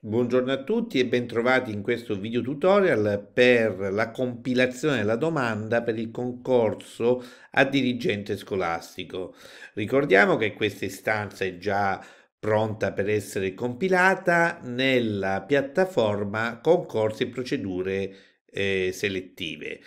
Buongiorno a tutti e bentrovati in questo video tutorial per la compilazione della domanda per il concorso a dirigente scolastico. Ricordiamo che questa istanza è già pronta per essere compilata nella piattaforma concorsi e procedure eh, selettive.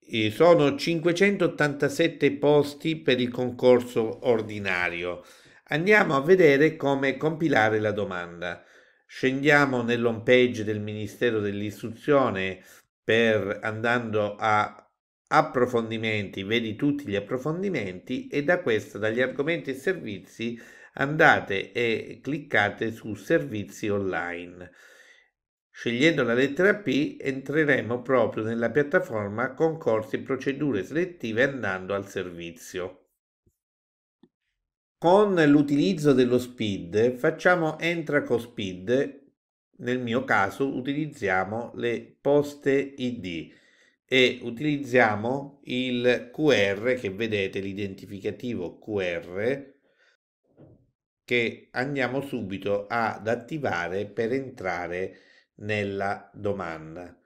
E sono 587 posti per il concorso ordinario. Andiamo a vedere come compilare la domanda. Scendiamo nell'home page del Ministero dell'Istruzione per andando a approfondimenti, vedi tutti gli approfondimenti e da questo, dagli argomenti e servizi, andate e cliccate su servizi online. Scegliendo la lettera P entreremo proprio nella piattaforma concorsi e procedure selettive andando al servizio con l'utilizzo dello speed facciamo entra con speed nel mio caso utilizziamo le poste id e utilizziamo il qr che vedete l'identificativo qr che andiamo subito ad attivare per entrare nella domanda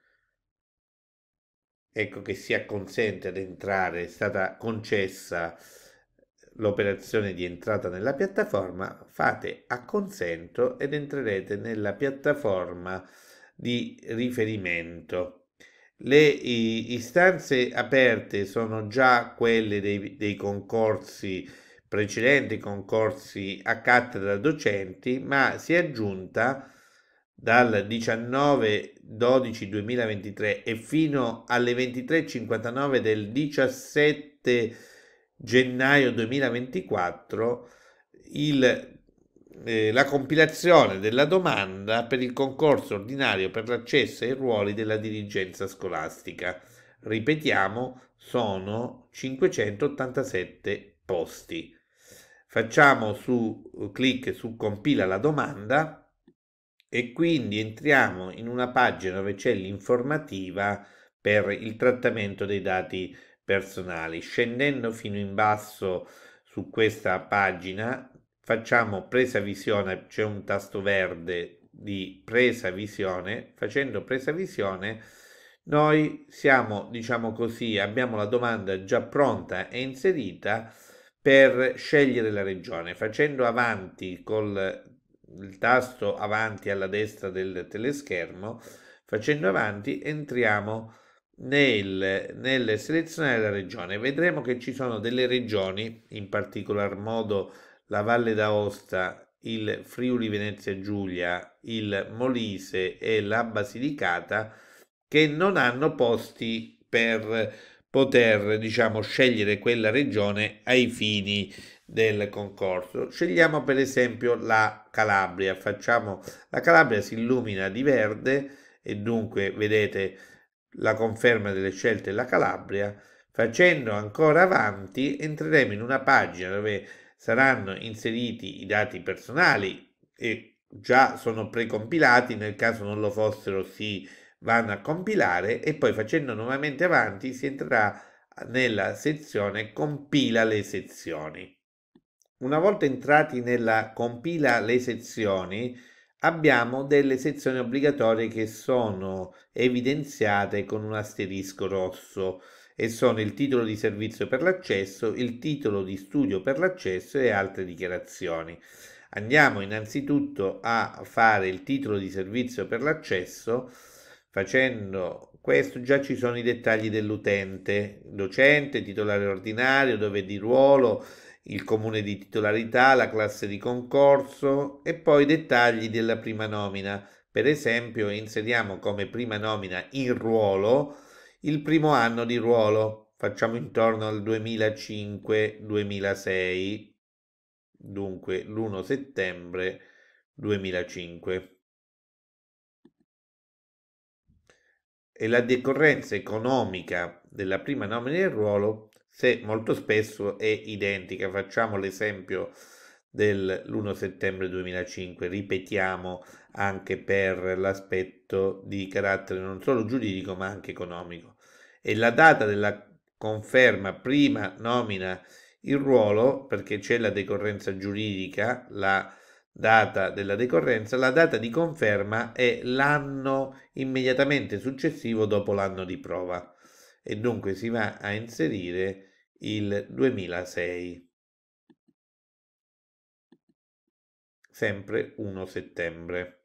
ecco che si acconsente ad entrare è stata concessa l'operazione di entrata nella piattaforma, fate acconsento ed entrerete nella piattaforma di riferimento. Le istanze aperte sono già quelle dei, dei concorsi precedenti, concorsi a cattedra docenti, ma si è aggiunta dal 19 12 2023 e fino alle 23.59 del 17 gennaio 2024 il, eh, la compilazione della domanda per il concorso ordinario per l'accesso ai ruoli della dirigenza scolastica. Ripetiamo, sono 587 posti. Facciamo su clic su compila la domanda e quindi entriamo in una pagina dove c'è l'informativa per il trattamento dei dati personali. Scendendo fino in basso su questa pagina facciamo presa visione, c'è un tasto verde di presa visione, facendo presa visione noi siamo, diciamo così, abbiamo la domanda già pronta e inserita per scegliere la regione. Facendo avanti col il tasto avanti alla destra del teleschermo, facendo avanti entriamo nel, nelle selezioni della regione. Vedremo che ci sono delle regioni, in particolar modo la Valle d'Aosta, il Friuli Venezia Giulia, il Molise e la Basilicata, che non hanno posti per poter diciamo scegliere quella regione ai fini del concorso. Scegliamo per esempio la Calabria, facciamo la Calabria si illumina di verde e dunque vedete la conferma delle scelte della Calabria, facendo ancora avanti entreremo in una pagina dove saranno inseriti i dati personali e già sono precompilati nel caso non lo fossero si vanno a compilare e poi facendo nuovamente avanti si entrerà nella sezione compila le sezioni una volta entrati nella compila le sezioni abbiamo delle sezioni obbligatorie che sono evidenziate con un asterisco rosso e sono il titolo di servizio per l'accesso, il titolo di studio per l'accesso e altre dichiarazioni. Andiamo innanzitutto a fare il titolo di servizio per l'accesso. Facendo questo già ci sono i dettagli dell'utente, docente, titolare ordinario, dove di ruolo, il comune di titolarità, la classe di concorso e poi dettagli della prima nomina. Per esempio, inseriamo come prima nomina in ruolo il primo anno di ruolo, facciamo intorno al 2005-2006, dunque l'1 settembre 2005. E la decorrenza economica della prima nomina in ruolo se molto spesso è identica. Facciamo l'esempio dell'1 settembre 2005, ripetiamo anche per l'aspetto di carattere non solo giuridico ma anche economico. E la data della conferma prima nomina il ruolo perché c'è la decorrenza giuridica, la data della decorrenza, la data di conferma è l'anno immediatamente successivo dopo l'anno di prova e dunque si va a inserire il 2006. Sempre 1 settembre.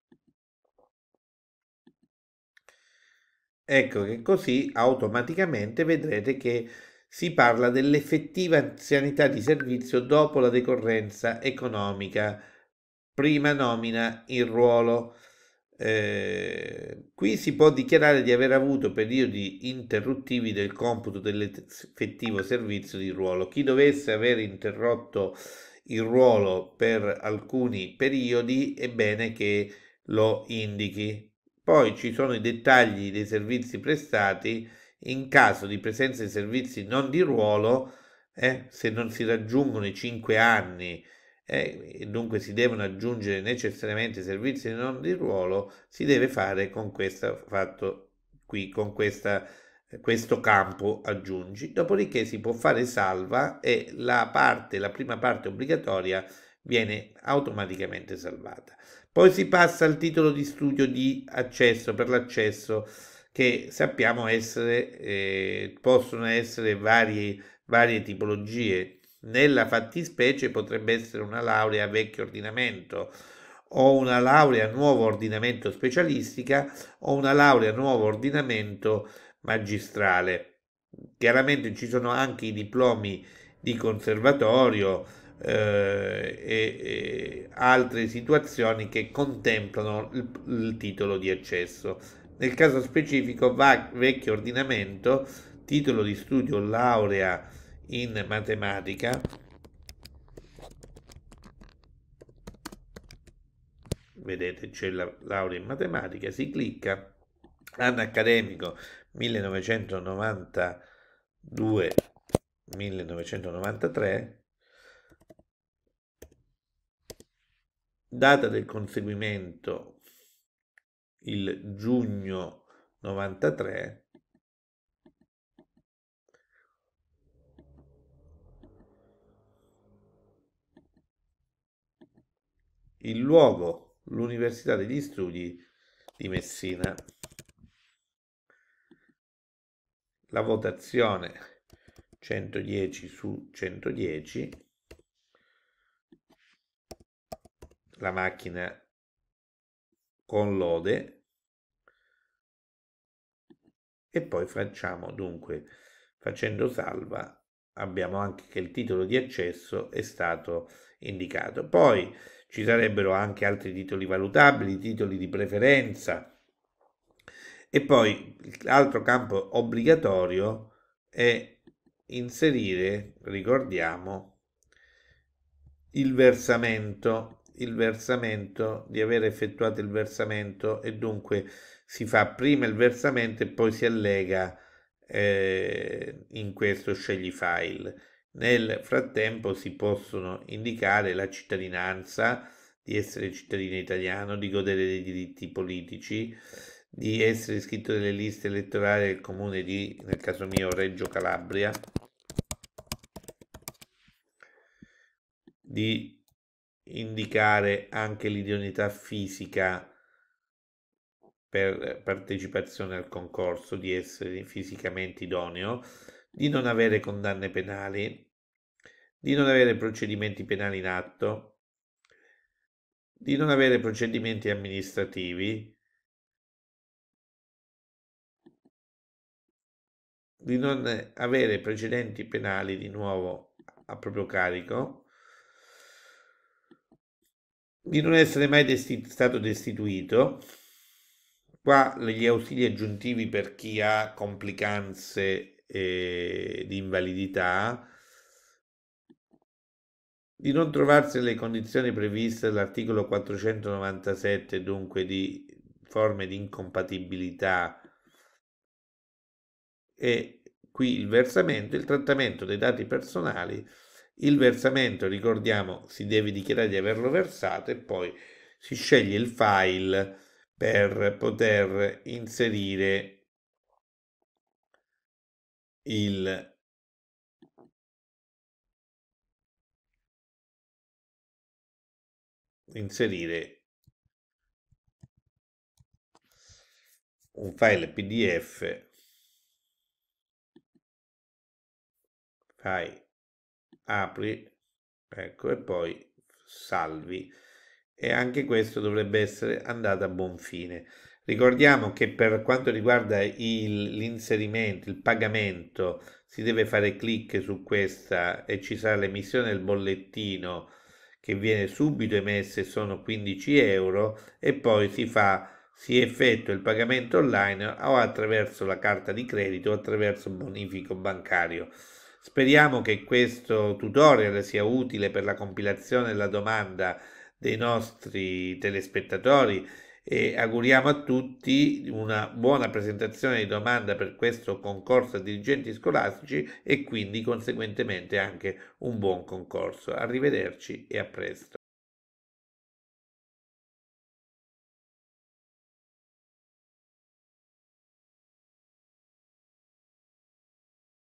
Ecco che così automaticamente vedrete che si parla dell'effettiva anzianità di servizio dopo la decorrenza economica, prima nomina in ruolo. Eh, qui si può dichiarare di aver avuto periodi interruttivi del computo dell'effettivo servizio di ruolo. Chi dovesse aver interrotto il ruolo per alcuni periodi è bene che lo indichi. Poi ci sono i dettagli dei servizi prestati in caso di presenza di servizi non di ruolo, eh, se non si raggiungono i 5 anni e eh, dunque si devono aggiungere necessariamente servizi non di ruolo, si deve fare con questo fatto qui, con questa, eh, questo campo aggiungi. Dopodiché si può fare salva e la parte, la prima parte obbligatoria viene automaticamente salvata. Poi si passa al titolo di studio di accesso per l'accesso che sappiamo essere, eh, possono essere varie, varie tipologie nella fattispecie potrebbe essere una laurea vecchio ordinamento o una laurea nuovo ordinamento specialistica o una laurea nuovo ordinamento magistrale. Chiaramente ci sono anche i diplomi di conservatorio eh, e, e, altre situazioni che contemplano il, il titolo di accesso. Nel caso specifico va vecchio ordinamento, titolo di studio laurea in matematica vedete c'è la laurea in matematica si clicca anno accademico 1992 1993 data del conseguimento il giugno 93 il luogo, l'Università degli Studi di Messina. La votazione 110 su 110. La macchina con lode e poi facciamo dunque facendo salva abbiamo anche che il titolo di accesso è stato indicato poi ci sarebbero anche altri titoli valutabili, titoli di preferenza. E poi l'altro campo obbligatorio è inserire, ricordiamo, il versamento, il versamento, di aver effettuato il versamento e dunque si fa prima il versamento e poi si allega eh, in questo scegli file. Nel frattempo si possono indicare la cittadinanza, di essere cittadino italiano, di godere dei diritti politici, di essere iscritto nelle liste elettorali del comune di, nel caso mio, Reggio Calabria, di indicare anche l'idoneità fisica per partecipazione al concorso, di essere fisicamente idoneo, di non avere condanne penali, di non avere procedimenti penali in atto, di non avere procedimenti amministrativi, di non avere precedenti penali di nuovo a proprio carico, di non essere mai desti- stato destituito. Qua gli ausili aggiuntivi per chi ha complicanze eh, di invalidità, di non trovarsi alle condizioni previste dall'articolo 497, dunque di forme di incompatibilità e qui il versamento, il trattamento dei dati personali, il versamento, ricordiamo, si deve dichiarare di averlo versato e poi si sceglie il file per poter inserire il inserire un file pdf fai apri ecco e poi salvi e anche questo dovrebbe essere andato a buon fine ricordiamo che per quanto riguarda l'inserimento il pagamento si deve fare clic su questa e ci sarà l'emissione del bollettino che viene subito emessa e sono 15 euro e poi si fa si effettua il pagamento online o attraverso la carta di credito o attraverso bonifico bancario. Speriamo che questo tutorial sia utile per la compilazione della domanda dei nostri telespettatori e auguriamo a tutti una buona presentazione di domanda per questo concorso a dirigenti scolastici e quindi conseguentemente anche un buon concorso. Arrivederci e a presto.